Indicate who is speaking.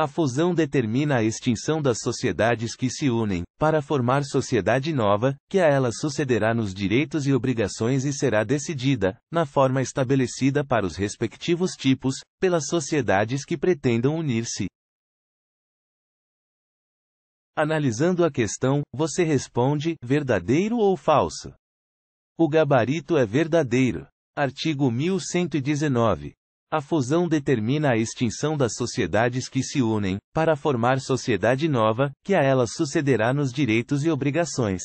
Speaker 1: A fusão determina a extinção das sociedades que se unem, para formar sociedade nova, que a ela sucederá nos direitos e obrigações e será decidida, na forma estabelecida para os respectivos tipos, pelas sociedades que pretendam unir-se. Analisando a questão, você responde: verdadeiro ou falso? O gabarito é verdadeiro. Artigo 1119. A fusão determina a extinção das sociedades que se unem, para formar sociedade nova, que a ela sucederá nos direitos e obrigações.